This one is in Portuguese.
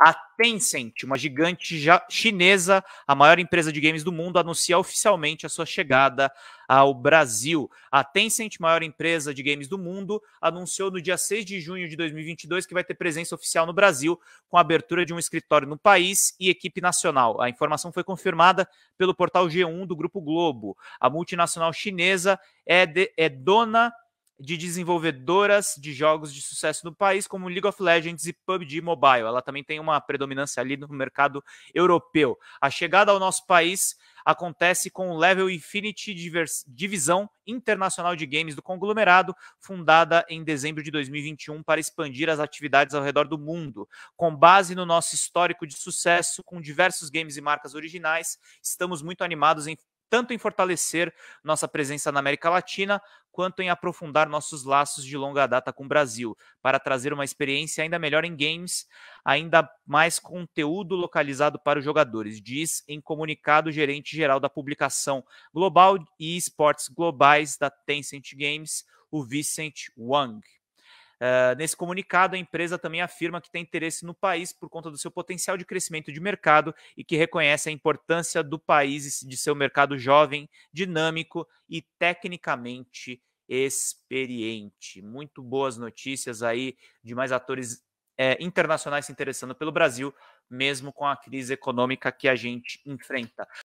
A Tencent, uma gigante chinesa, a maior empresa de games do mundo, anuncia oficialmente a sua chegada ao Brasil. A Tencent, maior empresa de games do mundo, anunciou no dia 6 de junho de 2022 que vai ter presença oficial no Brasil, com a abertura de um escritório no país e equipe nacional. A informação foi confirmada pelo portal G1 do Grupo Globo. A multinacional chinesa é, de, é dona de desenvolvedoras de jogos de sucesso no país, como League of Legends e PUBG Mobile. Ela também tem uma predominância ali no mercado europeu. A chegada ao nosso país acontece com o Level Infinity Divisão Internacional de Games do conglomerado, fundada em dezembro de 2021 para expandir as atividades ao redor do mundo. Com base no nosso histórico de sucesso com diversos games e marcas originais, estamos muito animados em tanto em fortalecer nossa presença na América Latina, quanto em aprofundar nossos laços de longa data com o Brasil, para trazer uma experiência ainda melhor em games, ainda mais conteúdo localizado para os jogadores, diz em comunicado o gerente geral da publicação global e esportes globais da Tencent Games, o Vicente Wang. Eh, nesse comunicado, a empresa também afirma que tem interesse no país por conta do seu potencial de crescimento de mercado e que reconhece a importância do país de de seu mercado jovem, dinâmico e tecnicamente experiente. Muito boas notícias aí de mais atores é, internacionais se interessando pelo Brasil, mesmo com a crise econômica que a gente enfrenta.